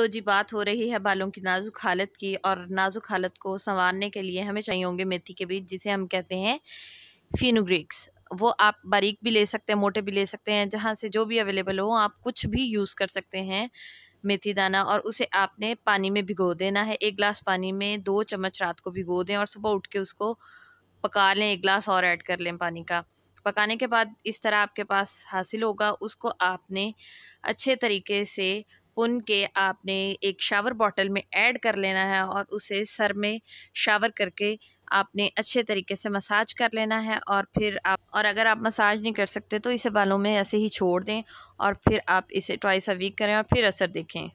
तो जी बात हो रही है बालों की नाजुक हालत की और नाजुक हालत को संवारने के लिए हमें चाहिए होंगे मेथी के बीज जिसे हम कहते हैं फिनोग्रिक्स वो आप बारीक भी ले सकते हैं मोटे भी ले सकते हैं जहाँ से जो भी अवेलेबल हो आप कुछ भी यूज़ कर सकते हैं मेथी दाना और उसे आपने पानी में भिगो देना है एक गिलास पानी में दो चम्मच रात को भिगो दें और सुबह उठ के उसको पका लें एक गिलास और ऐड कर लें पानी का पकाने के बाद इस तरह आपके पास हासिल होगा उसको आपने अच्छे तरीके से पुन के आपने एक शावर बॉटल में ऐड कर लेना है और उसे सर में शावर करके आपने अच्छे तरीके से मसाज कर लेना है और फिर आप और अगर आप मसाज नहीं कर सकते तो इसे बालों में ऐसे ही छोड़ दें और फिर आप इसे ट्वाइस अ वीक करें और फिर असर देखें